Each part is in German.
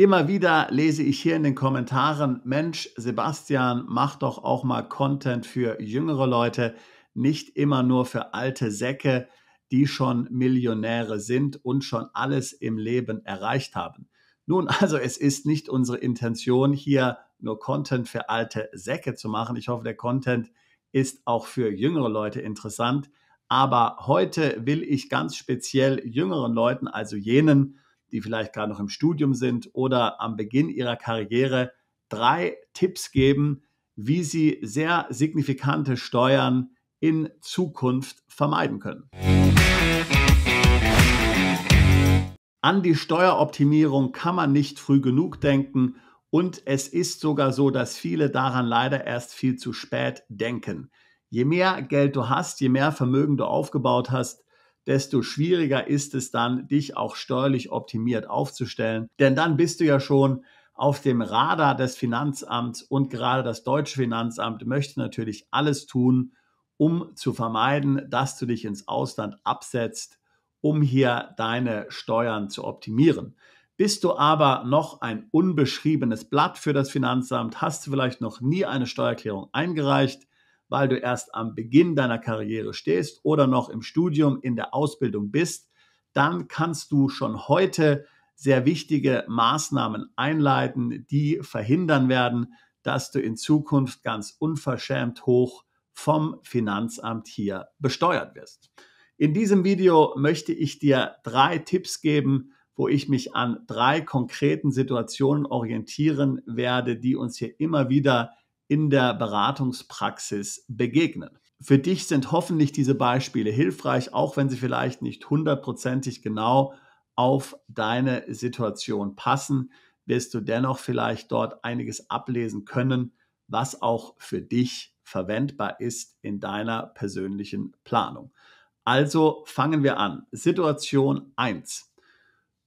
Immer wieder lese ich hier in den Kommentaren, Mensch, Sebastian, mach doch auch mal Content für jüngere Leute, nicht immer nur für alte Säcke, die schon Millionäre sind und schon alles im Leben erreicht haben. Nun, also es ist nicht unsere Intention, hier nur Content für alte Säcke zu machen. Ich hoffe, der Content ist auch für jüngere Leute interessant. Aber heute will ich ganz speziell jüngeren Leuten, also jenen, die vielleicht gerade noch im Studium sind oder am Beginn ihrer Karriere, drei Tipps geben, wie sie sehr signifikante Steuern in Zukunft vermeiden können. An die Steueroptimierung kann man nicht früh genug denken und es ist sogar so, dass viele daran leider erst viel zu spät denken. Je mehr Geld du hast, je mehr Vermögen du aufgebaut hast, desto schwieriger ist es dann, dich auch steuerlich optimiert aufzustellen. Denn dann bist du ja schon auf dem Radar des Finanzamts und gerade das deutsche Finanzamt möchte natürlich alles tun, um zu vermeiden, dass du dich ins Ausland absetzt, um hier deine Steuern zu optimieren. Bist du aber noch ein unbeschriebenes Blatt für das Finanzamt, hast du vielleicht noch nie eine Steuererklärung eingereicht, weil du erst am Beginn deiner Karriere stehst oder noch im Studium, in der Ausbildung bist, dann kannst du schon heute sehr wichtige Maßnahmen einleiten, die verhindern werden, dass du in Zukunft ganz unverschämt hoch vom Finanzamt hier besteuert wirst. In diesem Video möchte ich dir drei Tipps geben, wo ich mich an drei konkreten Situationen orientieren werde, die uns hier immer wieder in der Beratungspraxis begegnen. Für dich sind hoffentlich diese Beispiele hilfreich, auch wenn sie vielleicht nicht hundertprozentig genau auf deine Situation passen, wirst du dennoch vielleicht dort einiges ablesen können, was auch für dich verwendbar ist in deiner persönlichen Planung. Also fangen wir an. Situation 1.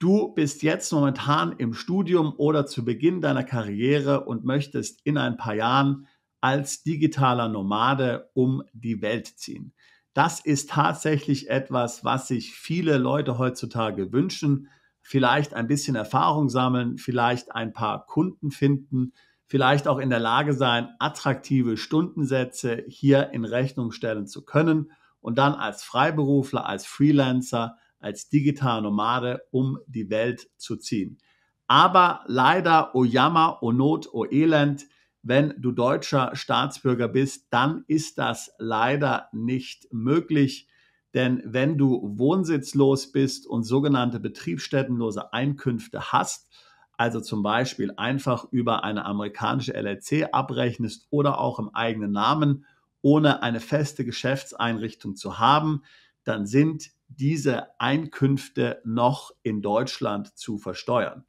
Du bist jetzt momentan im Studium oder zu Beginn deiner Karriere und möchtest in ein paar Jahren als digitaler Nomade um die Welt ziehen. Das ist tatsächlich etwas, was sich viele Leute heutzutage wünschen. Vielleicht ein bisschen Erfahrung sammeln, vielleicht ein paar Kunden finden, vielleicht auch in der Lage sein, attraktive Stundensätze hier in Rechnung stellen zu können und dann als Freiberufler, als Freelancer als digitaler Nomade um die Welt zu ziehen. Aber leider, o Jammer, o Not, o Elend, wenn du deutscher Staatsbürger bist, dann ist das leider nicht möglich. Denn wenn du wohnsitzlos bist und sogenannte betriebsstättenlose Einkünfte hast, also zum Beispiel einfach über eine amerikanische LLC abrechnest oder auch im eigenen Namen, ohne eine feste Geschäftseinrichtung zu haben, dann sind diese Einkünfte noch in Deutschland zu versteuern.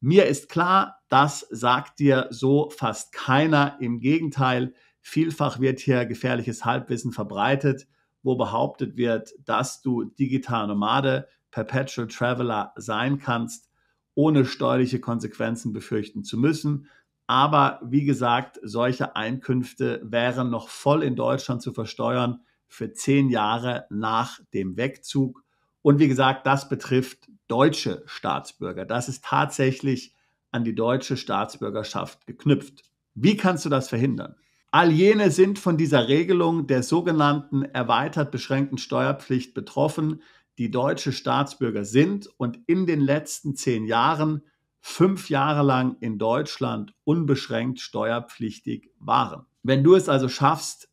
Mir ist klar, das sagt dir so fast keiner. Im Gegenteil, vielfach wird hier gefährliches Halbwissen verbreitet, wo behauptet wird, dass du digital Nomade, Perpetual Traveler sein kannst, ohne steuerliche Konsequenzen befürchten zu müssen. Aber wie gesagt, solche Einkünfte wären noch voll in Deutschland zu versteuern für zehn Jahre nach dem Wegzug. Und wie gesagt, das betrifft deutsche Staatsbürger. Das ist tatsächlich an die deutsche Staatsbürgerschaft geknüpft. Wie kannst du das verhindern? All jene sind von dieser Regelung der sogenannten erweitert beschränkten Steuerpflicht betroffen, die deutsche Staatsbürger sind und in den letzten zehn Jahren fünf Jahre lang in Deutschland unbeschränkt steuerpflichtig waren. Wenn du es also schaffst,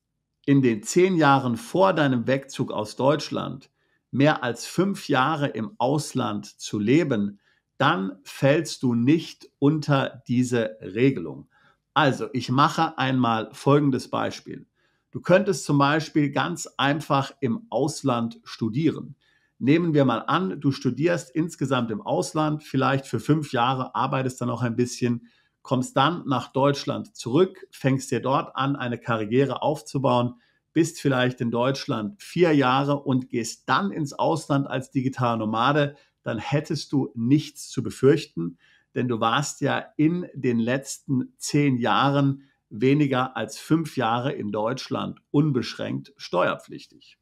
in den zehn Jahren vor deinem Wegzug aus Deutschland mehr als fünf Jahre im Ausland zu leben, dann fällst du nicht unter diese Regelung. Also, ich mache einmal folgendes Beispiel. Du könntest zum Beispiel ganz einfach im Ausland studieren. Nehmen wir mal an, du studierst insgesamt im Ausland, vielleicht für fünf Jahre, arbeitest dann noch ein bisschen, kommst dann nach Deutschland zurück, fängst dir dort an, eine Karriere aufzubauen, bist vielleicht in Deutschland vier Jahre und gehst dann ins Ausland als digitaler Nomade, dann hättest du nichts zu befürchten, denn du warst ja in den letzten zehn Jahren weniger als fünf Jahre in Deutschland unbeschränkt steuerpflichtig.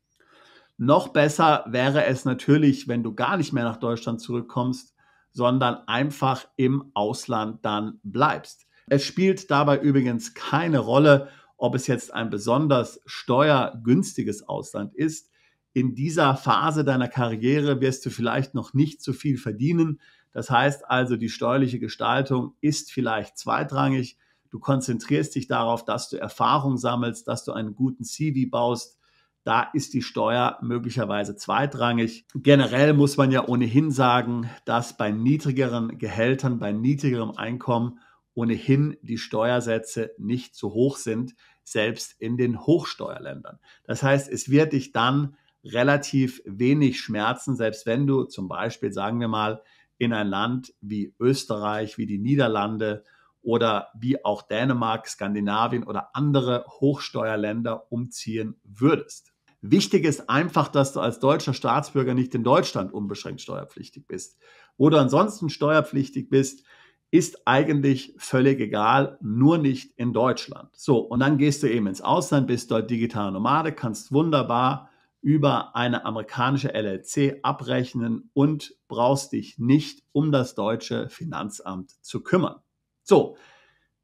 Noch besser wäre es natürlich, wenn du gar nicht mehr nach Deutschland zurückkommst, sondern einfach im Ausland dann bleibst. Es spielt dabei übrigens keine Rolle, ob es jetzt ein besonders steuergünstiges Ausland ist. In dieser Phase deiner Karriere wirst du vielleicht noch nicht so viel verdienen. Das heißt also, die steuerliche Gestaltung ist vielleicht zweitrangig. Du konzentrierst dich darauf, dass du Erfahrung sammelst, dass du einen guten CV baust, da ist die Steuer möglicherweise zweitrangig. Generell muss man ja ohnehin sagen, dass bei niedrigeren Gehältern, bei niedrigerem Einkommen ohnehin die Steuersätze nicht so hoch sind, selbst in den Hochsteuerländern. Das heißt, es wird dich dann relativ wenig schmerzen, selbst wenn du zum Beispiel, sagen wir mal, in ein Land wie Österreich, wie die Niederlande oder wie auch Dänemark, Skandinavien oder andere Hochsteuerländer umziehen würdest. Wichtig ist einfach, dass du als deutscher Staatsbürger nicht in Deutschland unbeschränkt steuerpflichtig bist. Wo du ansonsten steuerpflichtig bist, ist eigentlich völlig egal, nur nicht in Deutschland. So, und dann gehst du eben ins Ausland, bist dort digitaler Nomade, kannst wunderbar über eine amerikanische LLC abrechnen und brauchst dich nicht um das deutsche Finanzamt zu kümmern. So,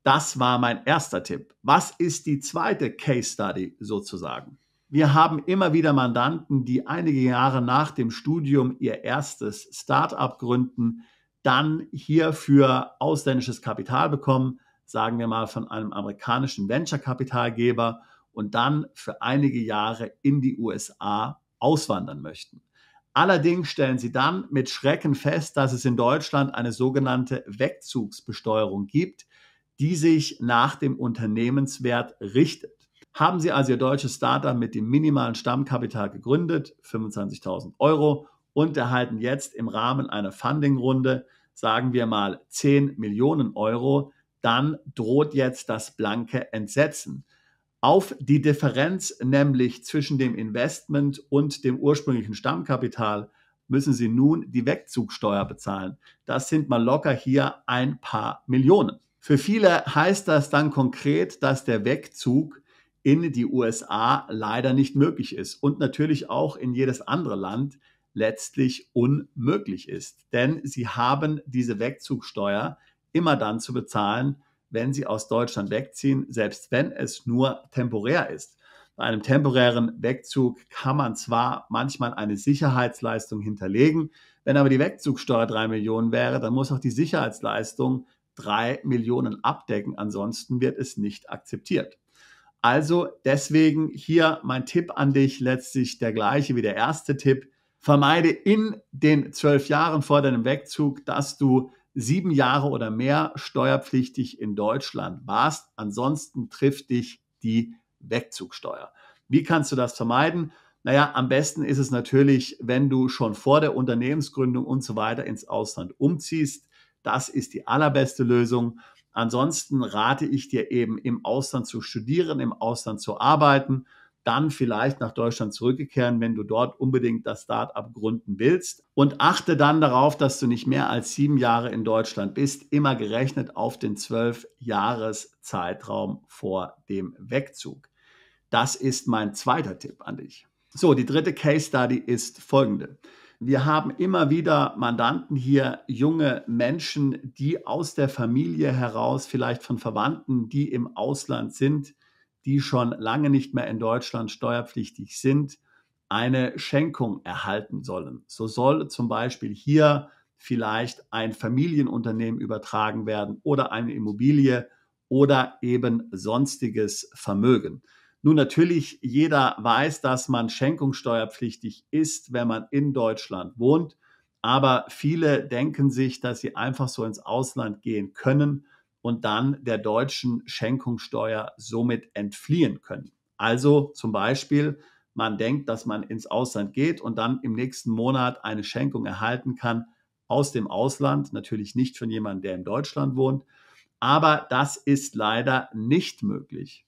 das war mein erster Tipp. Was ist die zweite Case Study sozusagen? Wir haben immer wieder Mandanten, die einige Jahre nach dem Studium ihr erstes Start-up gründen, dann hierfür ausländisches Kapital bekommen, sagen wir mal von einem amerikanischen Venture-Kapitalgeber und dann für einige Jahre in die USA auswandern möchten. Allerdings stellen sie dann mit Schrecken fest, dass es in Deutschland eine sogenannte Wegzugsbesteuerung gibt, die sich nach dem Unternehmenswert richtet. Haben Sie also Ihr deutsches Startup mit dem minimalen Stammkapital gegründet, 25.000 Euro, und erhalten jetzt im Rahmen einer Fundingrunde, sagen wir mal, 10 Millionen Euro, dann droht jetzt das blanke Entsetzen. Auf die Differenz nämlich zwischen dem Investment und dem ursprünglichen Stammkapital müssen Sie nun die Wegzugsteuer bezahlen. Das sind mal locker hier ein paar Millionen. Für viele heißt das dann konkret, dass der Wegzug in die USA leider nicht möglich ist und natürlich auch in jedes andere Land letztlich unmöglich ist. Denn sie haben diese Wegzugsteuer immer dann zu bezahlen, wenn sie aus Deutschland wegziehen, selbst wenn es nur temporär ist. Bei einem temporären Wegzug kann man zwar manchmal eine Sicherheitsleistung hinterlegen, wenn aber die Wegzugsteuer drei Millionen wäre, dann muss auch die Sicherheitsleistung drei Millionen abdecken, ansonsten wird es nicht akzeptiert. Also deswegen hier mein Tipp an dich, letztlich der gleiche wie der erste Tipp. Vermeide in den zwölf Jahren vor deinem Wegzug, dass du sieben Jahre oder mehr steuerpflichtig in Deutschland warst. Ansonsten trifft dich die Wegzugsteuer. Wie kannst du das vermeiden? Naja, am besten ist es natürlich, wenn du schon vor der Unternehmensgründung und so weiter ins Ausland umziehst. Das ist die allerbeste Lösung. Ansonsten rate ich dir eben im Ausland zu studieren, im Ausland zu arbeiten, dann vielleicht nach Deutschland zurückkehren, wenn du dort unbedingt das Startup gründen willst. Und achte dann darauf, dass du nicht mehr als sieben Jahre in Deutschland bist, immer gerechnet auf den zwölf Jahres Zeitraum vor dem Wegzug. Das ist mein zweiter Tipp an dich. So, die dritte Case Study ist folgende. Wir haben immer wieder Mandanten hier, junge Menschen, die aus der Familie heraus, vielleicht von Verwandten, die im Ausland sind, die schon lange nicht mehr in Deutschland steuerpflichtig sind, eine Schenkung erhalten sollen. So soll zum Beispiel hier vielleicht ein Familienunternehmen übertragen werden oder eine Immobilie oder eben sonstiges Vermögen. Nun natürlich, jeder weiß, dass man schenkungssteuerpflichtig ist, wenn man in Deutschland wohnt. Aber viele denken sich, dass sie einfach so ins Ausland gehen können und dann der deutschen Schenkungssteuer somit entfliehen können. Also zum Beispiel, man denkt, dass man ins Ausland geht und dann im nächsten Monat eine Schenkung erhalten kann aus dem Ausland, natürlich nicht von jemandem, der in Deutschland wohnt. Aber das ist leider nicht möglich.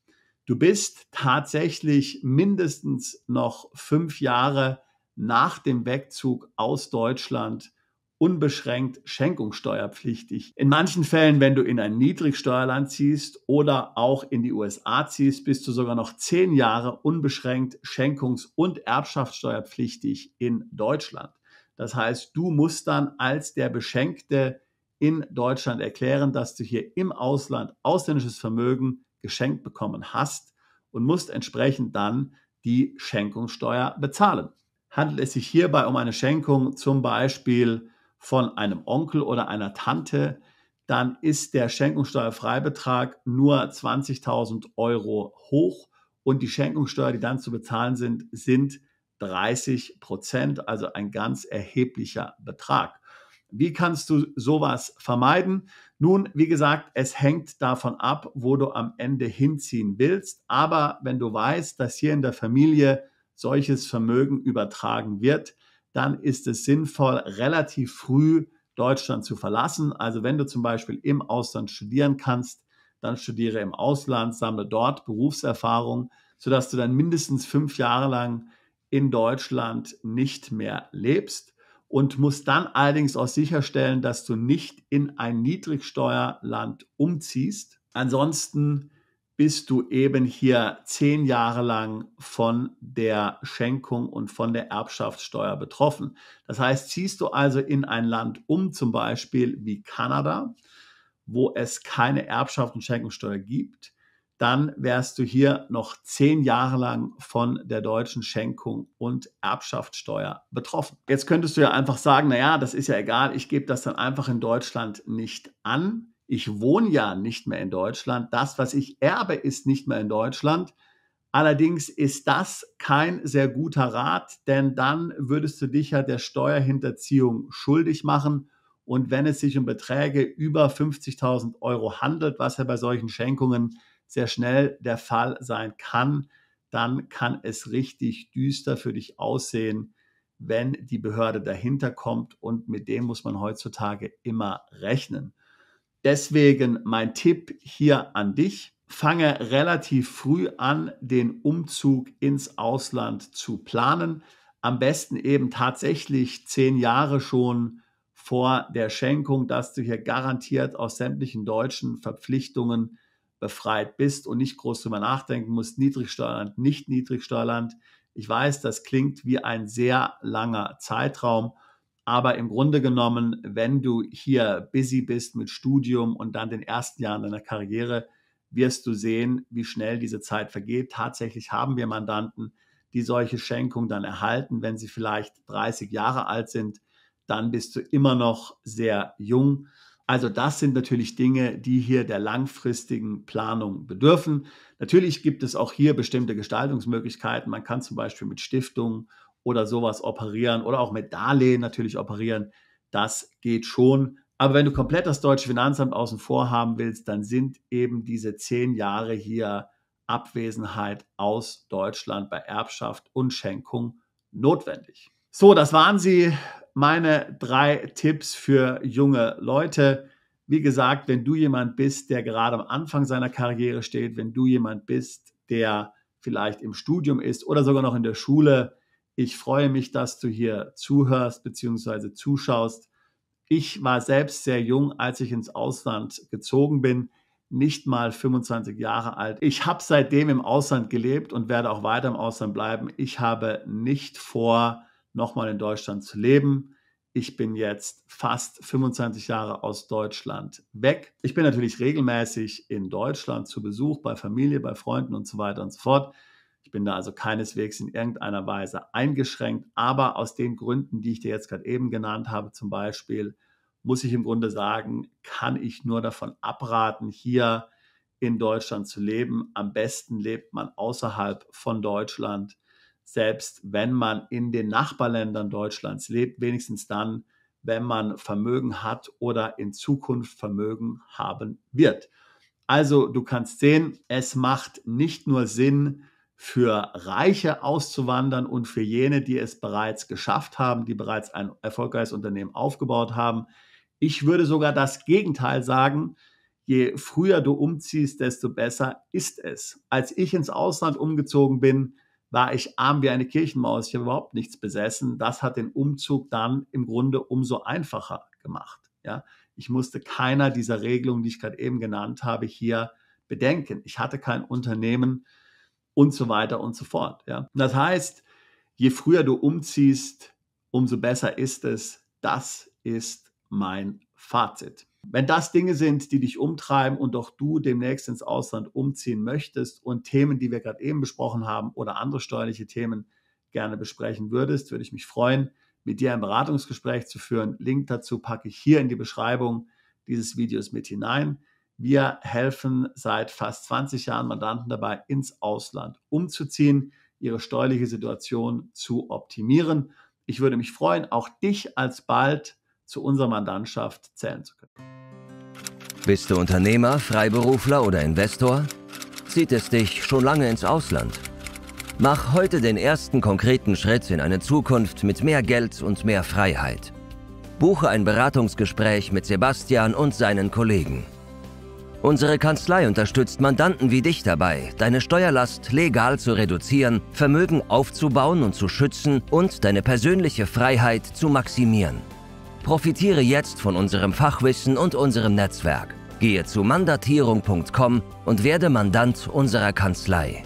Du bist tatsächlich mindestens noch fünf Jahre nach dem Wegzug aus Deutschland unbeschränkt schenkungssteuerpflichtig. In manchen Fällen, wenn du in ein Niedrigsteuerland ziehst oder auch in die USA ziehst, bist du sogar noch zehn Jahre unbeschränkt schenkungs- und erbschaftssteuerpflichtig in Deutschland. Das heißt, du musst dann als der Beschenkte in Deutschland erklären, dass du hier im Ausland ausländisches Vermögen geschenkt bekommen hast und musst entsprechend dann die Schenkungssteuer bezahlen. Handelt es sich hierbei um eine Schenkung zum Beispiel von einem Onkel oder einer Tante, dann ist der Schenkungssteuerfreibetrag nur 20.000 Euro hoch und die Schenkungssteuer, die dann zu bezahlen sind, sind 30 Prozent, also ein ganz erheblicher Betrag. Wie kannst du sowas vermeiden? Nun, wie gesagt, es hängt davon ab, wo du am Ende hinziehen willst. Aber wenn du weißt, dass hier in der Familie solches Vermögen übertragen wird, dann ist es sinnvoll, relativ früh Deutschland zu verlassen. Also wenn du zum Beispiel im Ausland studieren kannst, dann studiere im Ausland, sammle dort Berufserfahrung, sodass du dann mindestens fünf Jahre lang in Deutschland nicht mehr lebst und musst dann allerdings auch sicherstellen, dass du nicht in ein Niedrigsteuerland umziehst. Ansonsten bist du eben hier zehn Jahre lang von der Schenkung und von der Erbschaftssteuer betroffen. Das heißt, ziehst du also in ein Land um, zum Beispiel wie Kanada, wo es keine Erbschaft und Schenkungssteuer gibt, dann wärst du hier noch zehn Jahre lang von der deutschen Schenkung und Erbschaftssteuer betroffen. Jetzt könntest du ja einfach sagen, naja, das ist ja egal, ich gebe das dann einfach in Deutschland nicht an. Ich wohne ja nicht mehr in Deutschland. Das, was ich erbe, ist nicht mehr in Deutschland. Allerdings ist das kein sehr guter Rat, denn dann würdest du dich ja der Steuerhinterziehung schuldig machen. Und wenn es sich um Beträge über 50.000 Euro handelt, was ja bei solchen Schenkungen sehr schnell der Fall sein kann, dann kann es richtig düster für dich aussehen, wenn die Behörde dahinter kommt und mit dem muss man heutzutage immer rechnen. Deswegen mein Tipp hier an dich, fange relativ früh an, den Umzug ins Ausland zu planen. Am besten eben tatsächlich zehn Jahre schon vor der Schenkung, dass du hier garantiert aus sämtlichen deutschen Verpflichtungen befreit bist und nicht groß drüber nachdenken musst, Niedrigsteuerland, nicht Niedrigsteuerland. Ich weiß, das klingt wie ein sehr langer Zeitraum, aber im Grunde genommen, wenn du hier busy bist mit Studium und dann den ersten Jahren deiner Karriere, wirst du sehen, wie schnell diese Zeit vergeht. Tatsächlich haben wir Mandanten, die solche Schenkungen dann erhalten, wenn sie vielleicht 30 Jahre alt sind, dann bist du immer noch sehr jung. Also das sind natürlich Dinge, die hier der langfristigen Planung bedürfen. Natürlich gibt es auch hier bestimmte Gestaltungsmöglichkeiten. Man kann zum Beispiel mit Stiftungen oder sowas operieren oder auch mit Darlehen natürlich operieren. Das geht schon. Aber wenn du komplett das deutsche Finanzamt außen vor haben willst, dann sind eben diese zehn Jahre hier Abwesenheit aus Deutschland bei Erbschaft und Schenkung notwendig. So, das waren sie meine drei Tipps für junge Leute. Wie gesagt, wenn du jemand bist, der gerade am Anfang seiner Karriere steht, wenn du jemand bist, der vielleicht im Studium ist oder sogar noch in der Schule, ich freue mich, dass du hier zuhörst bzw. zuschaust. Ich war selbst sehr jung, als ich ins Ausland gezogen bin, nicht mal 25 Jahre alt. Ich habe seitdem im Ausland gelebt und werde auch weiter im Ausland bleiben. Ich habe nicht vor, nochmal in Deutschland zu leben. Ich bin jetzt fast 25 Jahre aus Deutschland weg. Ich bin natürlich regelmäßig in Deutschland zu Besuch bei Familie, bei Freunden und so weiter und so fort. Ich bin da also keineswegs in irgendeiner Weise eingeschränkt, aber aus den Gründen, die ich dir jetzt gerade eben genannt habe, zum Beispiel, muss ich im Grunde sagen, kann ich nur davon abraten, hier in Deutschland zu leben. Am besten lebt man außerhalb von Deutschland selbst wenn man in den Nachbarländern Deutschlands lebt, wenigstens dann, wenn man Vermögen hat oder in Zukunft Vermögen haben wird. Also du kannst sehen, es macht nicht nur Sinn, für Reiche auszuwandern und für jene, die es bereits geschafft haben, die bereits ein erfolgreiches Unternehmen aufgebaut haben. Ich würde sogar das Gegenteil sagen, je früher du umziehst, desto besser ist es. Als ich ins Ausland umgezogen bin, war ich arm wie eine Kirchenmaus. Ich habe überhaupt nichts besessen. Das hat den Umzug dann im Grunde umso einfacher gemacht. Ja, ich musste keiner dieser Regelungen, die ich gerade eben genannt habe, hier bedenken. Ich hatte kein Unternehmen und so weiter und so fort. Ja, das heißt, je früher du umziehst, umso besser ist es. Das ist mein Fazit. Wenn das Dinge sind, die dich umtreiben und doch du demnächst ins Ausland umziehen möchtest und Themen, die wir gerade eben besprochen haben oder andere steuerliche Themen gerne besprechen würdest, würde ich mich freuen, mit dir ein Beratungsgespräch zu führen. Link dazu packe ich hier in die Beschreibung dieses Videos mit hinein. Wir helfen seit fast 20 Jahren Mandanten dabei, ins Ausland umzuziehen, ihre steuerliche Situation zu optimieren. Ich würde mich freuen, auch dich alsbald bald zu unserer Mandantschaft zählen zu können. Bist du Unternehmer, Freiberufler oder Investor? Zieht es dich schon lange ins Ausland? Mach heute den ersten konkreten Schritt in eine Zukunft mit mehr Geld und mehr Freiheit. Buche ein Beratungsgespräch mit Sebastian und seinen Kollegen. Unsere Kanzlei unterstützt Mandanten wie dich dabei, deine Steuerlast legal zu reduzieren, Vermögen aufzubauen und zu schützen und deine persönliche Freiheit zu maximieren. Profitiere jetzt von unserem Fachwissen und unserem Netzwerk. Gehe zu mandatierung.com und werde Mandant unserer Kanzlei.